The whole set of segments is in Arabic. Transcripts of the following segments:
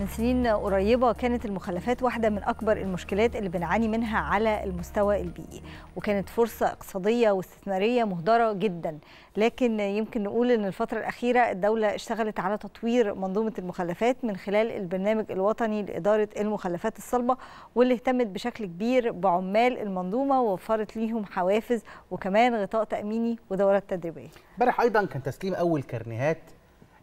من سنين قريبة كانت المخلفات واحدة من أكبر المشكلات اللي بنعاني منها على المستوى البيئي وكانت فرصة اقتصادية واستثمارية مهدرة جدا لكن يمكن نقول أن الفترة الأخيرة الدولة اشتغلت على تطوير منظومة المخلفات من خلال البرنامج الوطني لإدارة المخلفات الصلبة واللي اهتمت بشكل كبير بعمال المنظومة ووفرت ليهم حوافز وكمان غطاء تأميني ودورات تدريبية امبارح أيضا كان تسليم أول كرنيهات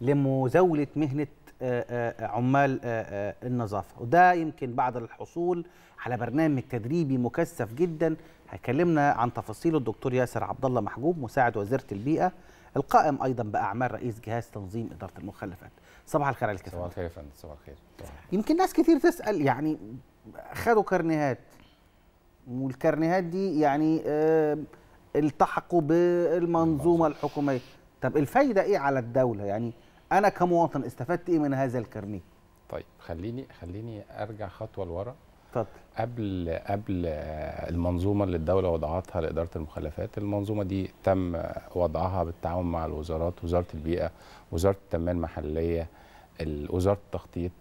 لمزاولة مهنة آه، آه، آه، عمال النظافه وده يمكن بعد الحصول على برنامج تدريبي مكثف جدا هيكلمنا عن تفاصيله الدكتور ياسر عبد الله محجوب مساعد وزيره البيئه القائم ايضا باعمال رئيس جهاز تنظيم اداره المخلفات صباح الخير عليك صباح الخير يا فندم صباح الخير يمكن ناس كتير تسال يعني خدوا كرنيهات والكرنيهات دي يعني التحقوا بالمنظومه الحكوميه طب الفايده ايه على الدوله يعني انا كمواطن استفدت ايه من هذا الكارنيه طيب خليني خليني ارجع خطوه لورا اتفضل قبل قبل المنظومه اللي الدوله وضعتها لاداره المخلفات المنظومه دي تم وضعها بالتعاون مع الوزارات وزاره البيئه وزاره التنميه المحليه وزاره التخطيط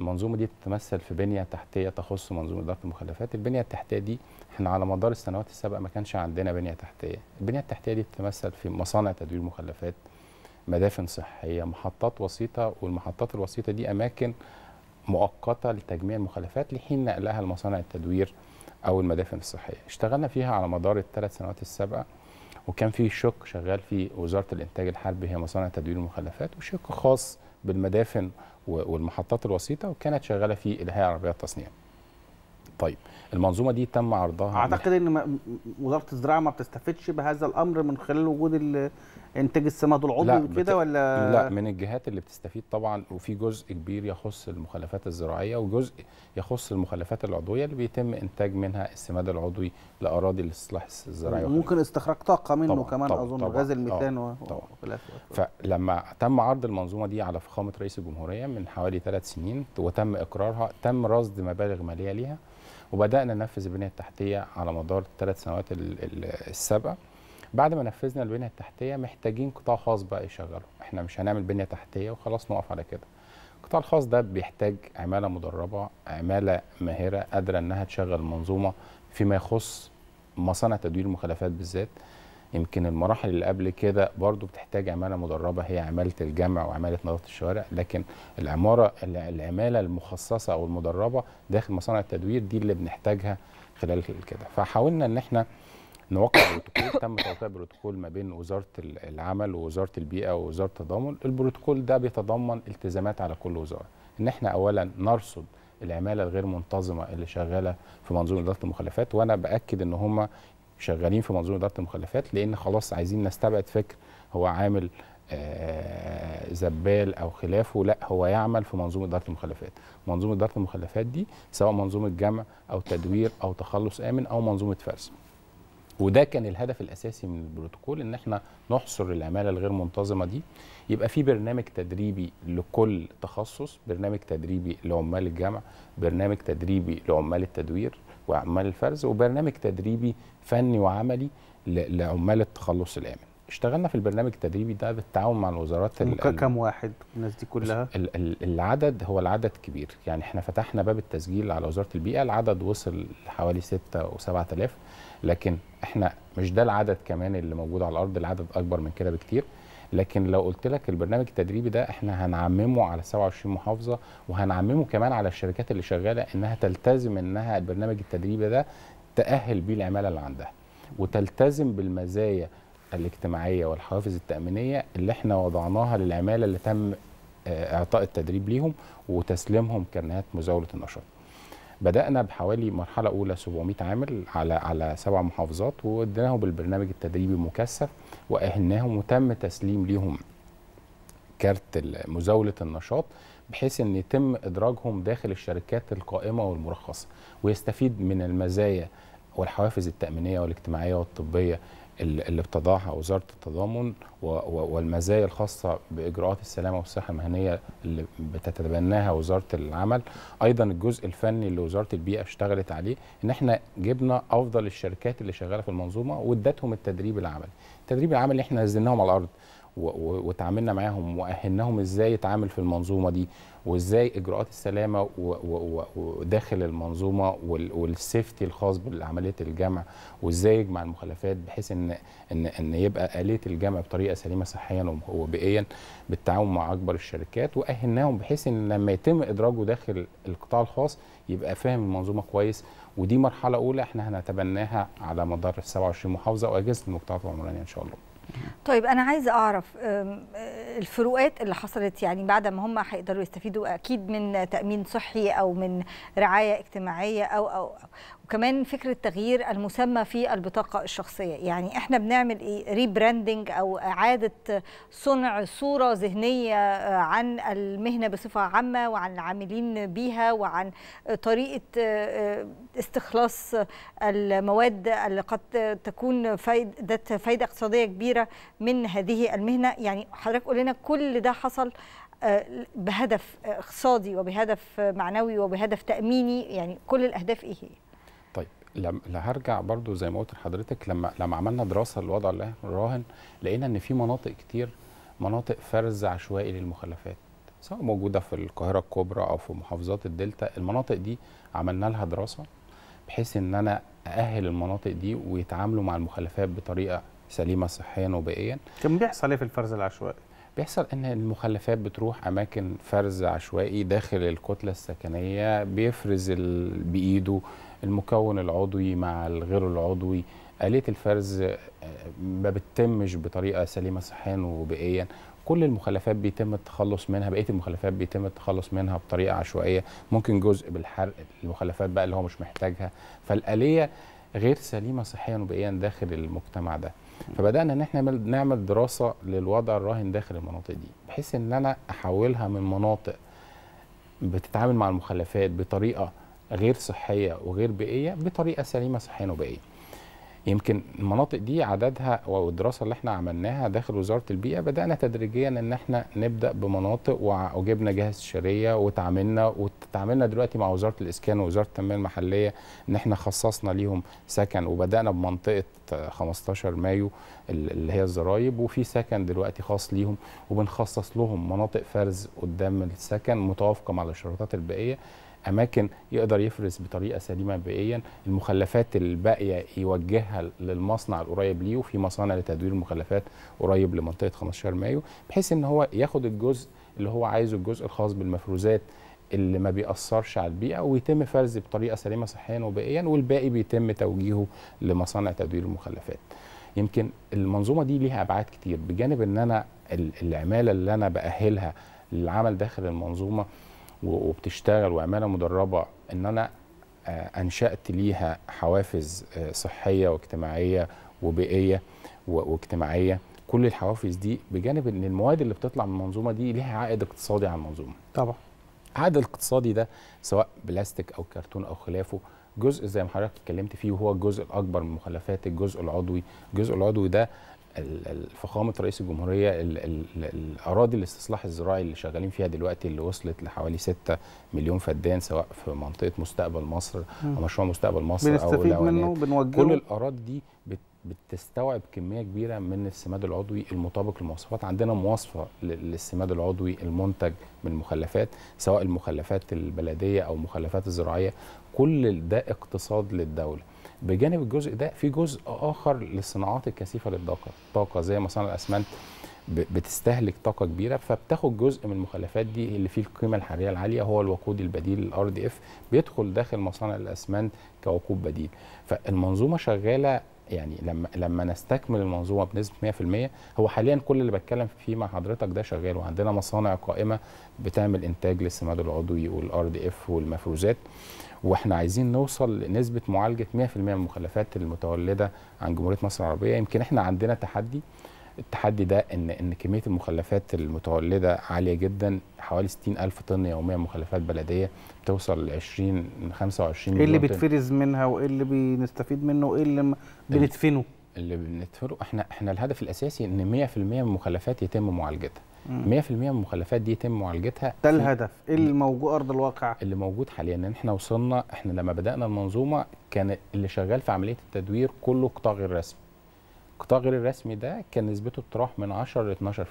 المنظومه دي بتتمثل في بنيه تحتيه تخص منظومه اداره المخلفات البنيه التحتيه دي احنا على مدار السنوات السابقه ما كانش عندنا بنيه تحتيه البنيه التحتيه دي بتتمثل في مصانع تدوير المخلفات مدافن صحيه محطات وسيطه والمحطات الوسيطه دي اماكن مؤقته لتجميع المخلفات لحين نقلها لمصانع التدوير او المدافن الصحيه اشتغلنا فيها على مدار الثلاث سنوات السابقه وكان في شق شغال في وزاره الانتاج الحربي هي مصانع تدوير المخلفات وشق خاص بالمدافن والمحطات الوسيطه وكانت شغاله في الهيئه العربيه للتصنيع طيب المنظومه دي تم عرضها اعتقد ان وزاره الزراعه ما بتستفدش بهذا الامر من خلال وجود انتاج السماد العضوي وكده بت... ولا لا من الجهات اللي بتستفيد طبعا وفي جزء كبير يخص المخلفات الزراعيه وجزء يخص المخلفات العضويه اللي بيتم انتاج منها السماد العضوي لاراضي الاصلاح الزراعي ممكن استخراج طاقه منه طبعًا كمان طبعًا اظن طبعًا غاز آه، الميثان و... طبعًا فلما تم عرض المنظومه دي على فخامه رئيس الجمهوريه من حوالي ثلاث سنين وتم اقرارها تم رصد مبالغ ماليه ليها وبدانا ننفذ البنيه التحتيه على مدار الثلاث سنوات السابقه بعد ما نفذنا البنيه التحتيه محتاجين قطاع خاص بقى يشغله احنا مش هنعمل بنيه تحتيه وخلاص نقف على كده القطاع الخاص ده بيحتاج عماله مدربه عماله ماهره قادره انها تشغل المنظومه فيما يخص مصانع تدوير المخلفات بالذات يمكن المراحل اللي قبل كده برضو بتحتاج عماله مدربه هي عماله الجمع وعماله نظافه الشوارع لكن العماره العماله المخصصه او المدربه داخل مصانع التدوير دي اللي بنحتاجها خلال كده فحاولنا ان احنا نوقع بروتوكول تم توقيع بروتوكول ما بين وزاره العمل ووزاره البيئه ووزاره التضامن البروتوكول ده بيتضمن التزامات على كل وزاره ان احنا اولا نرصد العماله الغير منتظمه اللي شغاله في منظومه اداره المخلفات وانا باكد ان هم شغالين في منظومه اداره المخلفات لان خلاص عايزين نستبعد فكر هو عامل آه، زبال او خلافه لا هو يعمل في منظومه اداره المخلفات منظومه اداره المخلفات دي سواء منظومه جمع او تدوير او تخلص امن او منظومه فرز وده كان الهدف الاساسي من البروتوكول ان احنا نحصر العماله الغير منتظمه دي يبقى في برنامج تدريبي لكل تخصص برنامج تدريبي لعمال الجمع برنامج تدريبي لعمال التدوير وعمال الفرز وبرنامج تدريبي فني وعملي لعمال التخلص الامن اشتغلنا في البرنامج التدريبي ده بالتعاون مع الوزارات كم واحد الناس دي كلها الـ الـ العدد هو العدد كبير يعني احنا فتحنا باب التسجيل على وزاره البيئه العدد وصل حوالي 6 او 7000 لكن احنا مش ده العدد كمان اللي موجود على الارض العدد اكبر من كده بكتير لكن لو قلت لك البرنامج التدريبي ده احنا هنعممه على 27 محافظه وهنعممه كمان على الشركات اللي شغاله انها تلتزم انها البرنامج التدريبي ده تاهل بيه العماله اللي عندها وتلتزم بالمزايا الاجتماعيه والحوافز التامينيه اللي احنا وضعناها للعماله اللي تم آه، اعطاء التدريب ليهم وتسليمهم كرنات مزاوله النشاط. بدانا بحوالي مرحله اولى 700 عامل على على سبع محافظات وديناهم بالبرنامج التدريبي المكثف واهلناهم وتم تسليم ليهم كارت مزاوله النشاط بحيث ان يتم ادراجهم داخل الشركات القائمه والمرخصه ويستفيد من المزايا والحوافز التامينيه والاجتماعيه والطبيه اللي بتضعها وزاره التضامن والمزايا الخاصه باجراءات السلامه والصحه المهنيه اللي بتتبناها وزاره العمل ايضا الجزء الفني اللي وزاره البيئه اشتغلت عليه ان احنا جبنا افضل الشركات اللي شغاله في المنظومه وادتهم التدريب العملي التدريب العملي احنا نزلناهم على الارض وتعاملنا معاهم واهلناهم ازاي يتعامل في المنظومه دي وازاي اجراءات السلامه وداخل المنظومه والسيفتي الخاص بعمليه الجمع وازاي يجمع المخلفات بحيث ان ان ان يبقى اليه الجمع بطريقه سليمه صحيا وبيئيا بالتعاون مع اكبر الشركات واهلناهم بحيث ان لما يتم ادراجه داخل القطاع الخاص يبقى فاهم المنظومه كويس ودي مرحله اولى احنا هنتبناها على مدار ال 27 محافظه واجهزه المجتمعات العمرانيه ان شاء الله طيب انا عايزه اعرف آه، الفروقات اللي حصلت يعني بعد ما هم هيقدروا يستفيدوا اكيد من تامين صحي او من رعايه اجتماعيه او او, أو. وكمان فكره تغيير المسمى في البطاقه الشخصيه يعني احنا بنعمل ايه ريبراندنج او اعاده صنع صوره ذهنيه آه، عن المهنه بصفه عامه وعن العاملين بيها وعن طريقه آه، آه، استخلاص المواد اللي قد تكون فايده فايده اقتصاديه كبيره من هذه المهنه يعني حضرتك قلنا كل ده حصل بهدف اقتصادي وبهدف معنوي وبهدف تاميني يعني كل الاهداف ايه هي لا هرجع برضو زي ما قلت لحضرتك لما لما عملنا دراسه للوضع الراهن لقينا ان في مناطق كتير مناطق فرز عشوائي للمخلفات سواء موجوده في القاهره الكبرى او في محافظات الدلتا المناطق دي عملنا لها دراسه بحيث ان انا ااهل المناطق دي ويتعاملوا مع المخلفات بطريقه سليمه صحيا وبيئيا كان بيحصل ايه في الفرز العشوائي بيحصل ان المخلفات بتروح اماكن فرز عشوائي داخل الكتله السكنيه بيفرز بايده المكون العضوي مع الغير العضوي آلية الفرز آه، ما بتتمش بطريقة سليمة صحيا وبيئيا كل المخلفات بيتم التخلص منها بقيه المخلفات بيتم التخلص منها بطريقه عشوائيه ممكن جزء بالحرق المخلفات بقى اللي هو مش محتاجها فالاليه غير سليمه صحيا وبيئيا داخل المجتمع ده فبدانا ان احنا نعمل دراسه للوضع الراهن داخل المناطق دي بحيث ان انا احولها من مناطق بتتعامل مع المخلفات بطريقه غير صحيه وغير بيئيه بطريقه سليمه صحيا وبيئيه يمكن المناطق دي عددها والدراسه اللي احنا عملناها داخل وزاره البيئه بدانا تدريجيا ان احنا نبدا بمناطق وجبنا جهه استشاريه وتعاملنا وتعاملنا دلوقتي مع وزاره الاسكان ووزاره التنميه المحليه ان احنا خصصنا ليهم سكن وبدانا بمنطقه 15 مايو اللي هي الزرايب وفي سكن دلوقتي خاص ليهم وبنخصص لهم مناطق فرز قدام السكن متوافقه مع الاشراطات البيئيه اماكن يقدر يفرز بطريقه سليمه بيئيا المخلفات الباقيه يوجهها للمصنع القريب ليه وفي مصانع لتدوير المخلفات قريب لمنطقه 15 مايو بحيث ان هو ياخد الجزء اللي هو عايزه الجزء الخاص بالمفروزات اللي ما بيأثرش على البيئة ويتم فرز بطريقة سليمة صحيا وبيئيا والباقي بيتم توجيهه لمصانع تدوير المخلفات يمكن المنظومة دي ليها أبعاد كتير بجانب أن أنا العمالة اللي أنا بأهلها للعمل داخل المنظومة وبتشتغل وعماله مدربه ان انا آه، انشات ليها حوافز آه، صحيه واجتماعيه وبيئيه واجتماعيه كل الحوافز دي بجانب ان المواد اللي بتطلع من المنظومه دي ليها عائد اقتصادي على المنظومه طبعا العائد الاقتصادي ده سواء بلاستيك او كرتون او خلافه جزء زي ما حضرتك اتكلمت فيه وهو الجزء الاكبر من مخلفات الجزء العضوي الجزء العضوي ده فخامه رئيس الجمهوريه الاراضي الاستصلاح الزراعي اللي شغالين فيها دلوقتي اللي وصلت لحوالي 6 مليون فدان سواء في منطقه مستقبل مصر او مشروع مستقبل مصر بنستفيد او منه بنوجهه كل الاراضي دي بتستوعب كميه كبيره من السماد العضوي المطابق للمواصفات عندنا مواصفه للسماد العضوي المنتج من المخلفات سواء المخلفات البلديه او المخلفات الزراعيه كل ده اقتصاد للدوله بجانب الجزء ده في جزء اخر للصناعات الكثيفه للطاقه طاقه زي مصانع الاسمنت بتستهلك طاقه كبيره فبتاخد جزء من المخلفات دي اللي فيه القيمه الحراريه العاليه هو الوقود البديل الار دي اف بيدخل داخل مصانع الاسمنت كوقود بديل فالمنظومه شغاله يعني لما لما نستكمل المنظومه بنسبه 100% هو حاليا كل اللي بتكلم فيه مع حضرتك ده شغال وعندنا مصانع قائمه بتعمل انتاج للسماد العضوي والار دي اف والمفروزات واحنا عايزين نوصل لنسبه معالجه 100% من المخلفات المتولده عن جمهوريه مصر العربيه يمكن احنا عندنا تحدي التحدي ده ان ان كميه المخلفات المتولده عاليه جدا حوالي 60000 طن يوميا مخلفات بلديه بتوصل ل 20 من 25 ايه اللي بيتفرز منها وايه اللي بنستفيد منه وايه اللي بندفنه اللي بندفنه احنا احنا الهدف الاساسي ان 100% من المخلفات يتم معالجتها 100% من المخلفات دي يتم معالجتها ده الهدف ايه اللي موجود ارض الواقع اللي موجود حاليا ان احنا وصلنا احنا لما بدانا المنظومه كان اللي شغال في عمليه التدوير كله قطاع غير رسمي القطاع غير الرسمي ده كان نسبته بتروح من 10 ل 12%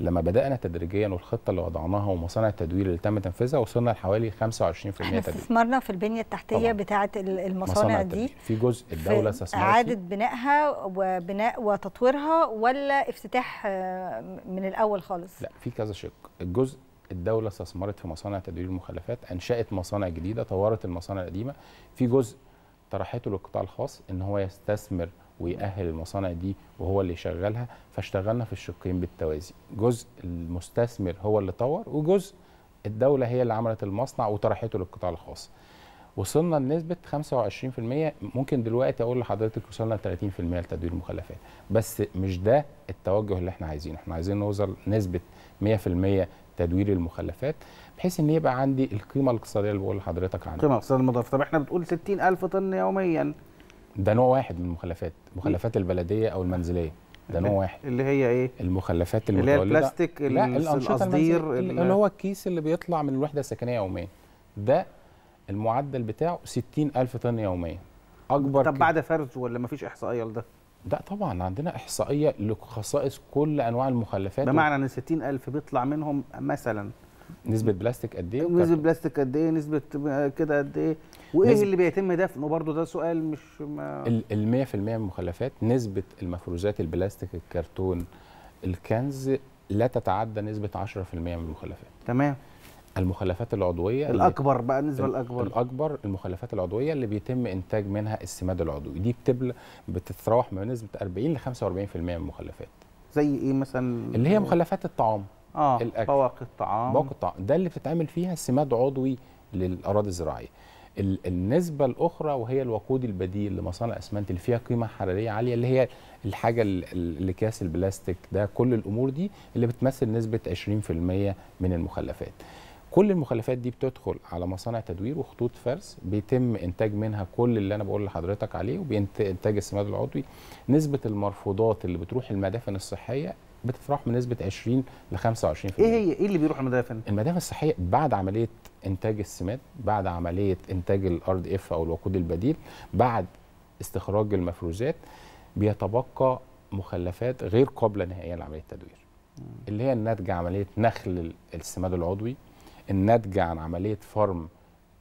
لما بدانا تدريجيا والخطه اللي وضعناها ومصانع التدوير اللي تم تنفيذها وصلنا لحوالي 25% احنا استثمرنا في البنيه التحتيه بتاعه المصانع دي في جزء الدوله استثمرت اعاده بنائها وبناء وتطويرها ولا افتتاح آه، من الاول خالص لا في كذا شق الجزء الدوله استثمرت في مصانع تدوير المخلفات انشات مصانع جديده طورت المصانع القديمه في جزء طرحته للقطاع الخاص ان هو يستثمر ويأهل المصانع دي وهو اللي يشغلها فاشتغلنا في الشقين بالتوازي جزء المستثمر هو اللي طور وجزء الدولة هي اللي عملت المصنع وطرحته للقطاع الخاص وصلنا لنسبة 25% ممكن دلوقتي أقول لحضرتك وصلنا ل 30% لتدوير المخلفات بس مش ده التوجه اللي احنا عايزينه احنا عايزين نوصل نسبة 100% تدوير المخلفات بحيث ان يبقى عندي القيمه الاقتصاديه اللي بقول لحضرتك عنها القيمه الاقتصاديه المضافه طب احنا بتقول 60000 طن يوميا ده نوع واحد من المخلفات مخلفات البلديه او المنزليه ده نوع واحد اللي هي ايه المخلفات المتولده اللي هي البلاستيك لا الانشطه القصدير اللي هو الكيس اللي بيطلع من الوحده السكنيه يوميا ده المعدل بتاعه 60000 طن يوميا اكبر طب بعد فرز ولا مفيش احصائيه لده لا طبعا عندنا احصائيه لخصائص كل انواع المخلفات بمعنى ان 60000 بيطلع منهم مثلا نسبه بلاستيك قد ايه نسبه بلاستيك قد ايه نسبه كده قد ايه وايه اللي بيتم دفنه برضه ده سؤال مش ما ال 100% من المخلفات نسبه المفروزات البلاستيك الكرتون الكنز لا تتعدى نسبه 10% من المخلفات تمام المخلفات العضويه الاكبر بقى النسبه الاكبر الاكبر المخلفات العضويه اللي بيتم انتاج منها السماد العضوي دي بتبل بتتراوح ما بين نسبه 40 ل 45% من المخلفات زي ايه مثلا اللي هي مخلفات الطعام اه الاكل بواقي الطعام بواقي الطعام ده اللي بتتعمل فيها السماد عضوي للاراضي الزراعيه النسبة الأخرى وهي الوقود البديل لمصانع أسمنت اللي فيها قيمة حرارية عالية اللي هي الحاجة اللي كاس البلاستيك ده كل الأمور دي اللي بتمثل نسبة 20% من المخلفات كل المخلفات دي بتدخل على مصانع تدوير وخطوط فرز بيتم انتاج منها كل اللي انا بقول لحضرتك عليه وبينتاج السماد العضوي نسبه المرفوضات اللي بتروح المدافن الصحيه بتتراوح من نسبه 20 ل 25% ايه هي ايه اللي بيروح المدافن؟ المدافن الصحيه بعد عمليه انتاج السماد بعد عمليه انتاج الار دي إيه اف او الوقود البديل بعد استخراج المفروزات بيتبقى مخلفات غير قابله نهائيا لعمليه التدوير اللي هي الناتجه عمليه نخل السماد العضوي الناتجه عن عمليه فرم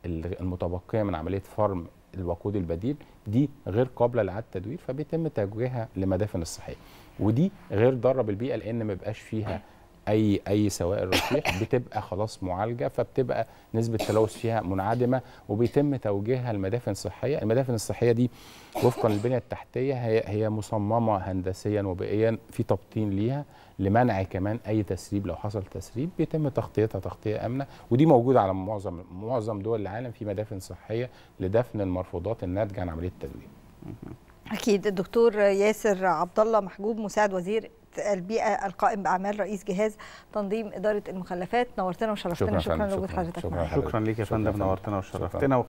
المتبقيه من عمليه فرم الوقود البديل دي غير قابله لاعاده التدوير فبيتم توجيهها لمدافن الصحيه ودي غير ضاره بالبيئه لان ما بيبقاش فيها اي اي سوائل رشيح بتبقى خلاص معالجه فبتبقى نسبه التلوث فيها منعدمه وبيتم توجيهها لمدافن صحيه، المدافن الصحيه دي وفقا للبنيه التحتيه هي هي مصممه هندسيا وبيئيا في تبطين ليها لمنع كمان اي تسريب لو حصل تسريب بيتم تغطيتها تغطيه امنه ودي موجوده على معظم معظم دول العالم في مدافن صحيه لدفن المرفوضات الناتجه عن عمليه التدوير. اكيد الدكتور ياسر عبد الله محجوب مساعد وزير البيئه القائم باعمال رئيس جهاز تنظيم اداره المخلفات نورتنا وشرفتنا شكرا, شكرا لوجود حضرتك شكرا, شكرا ليك يا فندم نورتنا وشرفتنا